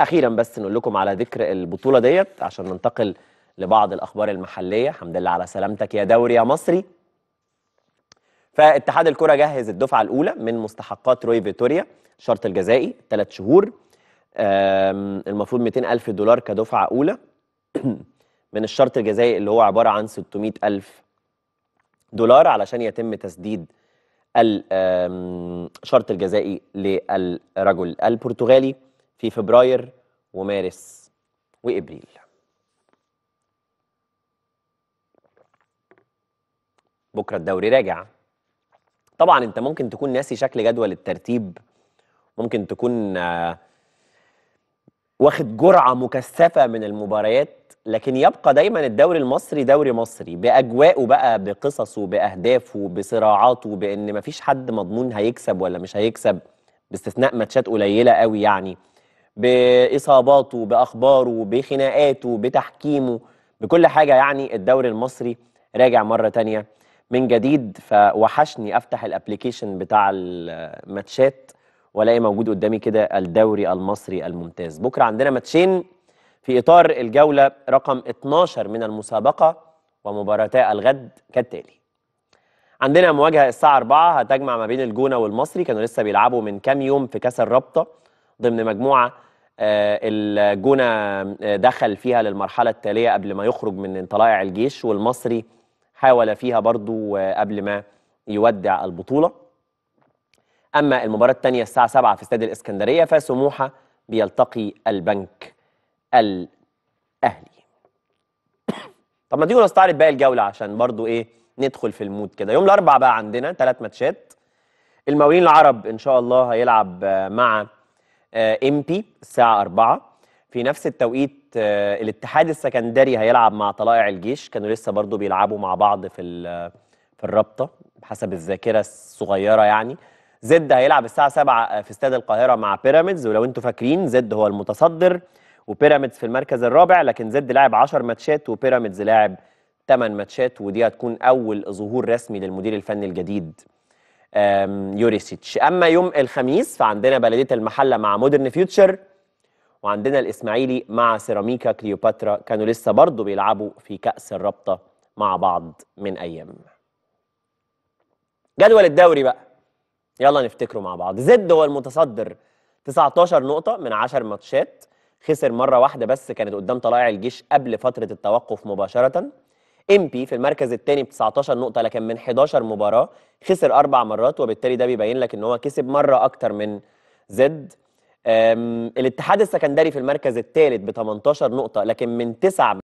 اخيرا بس نقول لكم على ذكر البطوله ديت عشان ننتقل لبعض الاخبار المحليه الحمد لله على سلامتك يا دوري يا مصري فاتحاد الكره جهز الدفعه الاولى من مستحقات روي فيتوريا الشرط الجزائي ثلاث شهور المفروض 200 ألف دولار كدفعة أولى من الشرط الجزائي اللي هو عبارة عن 600 ألف دولار علشان يتم تسديد الشرط الجزائي للرجل البرتغالي في فبراير ومارس وابريل بكره الدوري راجع طبعا انت ممكن تكون ناسي شكل جدول الترتيب ممكن تكون آه، واخد جرعه مكثفه من المباريات لكن يبقى دايما الدوري المصري دوري مصري باجواءه بقى بقصصه باهدافه بصراعاته بان مفيش حد مضمون هيكسب ولا مش هيكسب باستثناء ماتشات قليله قوي يعني باصاباته باخباره بخناقاته بتحكيمه بكل حاجه يعني الدوري المصري راجع مره تانية من جديد فوحشني افتح الابلكيشن بتاع الماتشات والاقي موجود قدامي كده الدوري المصري الممتاز بكره عندنا ماتشين في اطار الجوله رقم 12 من المسابقه ومباراتي الغد كالتالي عندنا مواجهه الساعه 4 هتجمع ما بين الجونه والمصري كانوا لسه بيلعبوا من كام يوم في كاس الرابطه ضمن مجموعه آه، الجونه آه، دخل فيها للمرحله التاليه قبل ما يخرج من طلائع الجيش والمصري حاول فيها برضو آه، قبل ما يودع البطوله اما المباراه الثانيه الساعه 7 في استاد الاسكندريه فسموحه بيلتقي البنك الاهلي طب ما تيجوا نستعرض باقي الجوله عشان برضو ايه ندخل في المود كده يوم الاربعاء بقى عندنا ثلاث ماتشات المقاولين العرب ان شاء الله هيلعب مع ام آه، بي الساعه 4 في نفس التوقيت آه، الاتحاد السكندري هيلعب مع طلائع الجيش كانوا لسه برضو بيلعبوا مع بعض في في الرابطه حسب الذاكره الصغيره يعني زد هيلعب الساعه 7 آه، في استاد القاهره مع بيراميدز ولو انتم فاكرين زد هو المتصدر وبيراميدز في المركز الرابع لكن زد لاعب 10 ماتشات وبيراميدز لاعب 8 ماتشات ودي هتكون اول ظهور رسمي للمدير الفني الجديد يوريسيتش اما يوم الخميس فعندنا بلديه المحله مع مودرن فيوتشر وعندنا الاسماعيلي مع سيراميكا كليوباترا كانوا لسه برضه بيلعبوا في كاس الرابطه مع بعض من ايام جدول الدوري بقى يلا نفتكره مع بعض زد هو المتصدر 19 نقطة من 10 ماتشات خسر مرة واحدة بس كانت قدام طلائع الجيش قبل فترة التوقف مباشرة امبي في المركز الثاني ب 19 نقطه لكن من 11 مباراه خسر اربع مرات وبالتالي ده بيبين لك ان هو كسب مره اكتر من زد الاتحاد السكندري في المركز الثالث ب 18 نقطه لكن من 9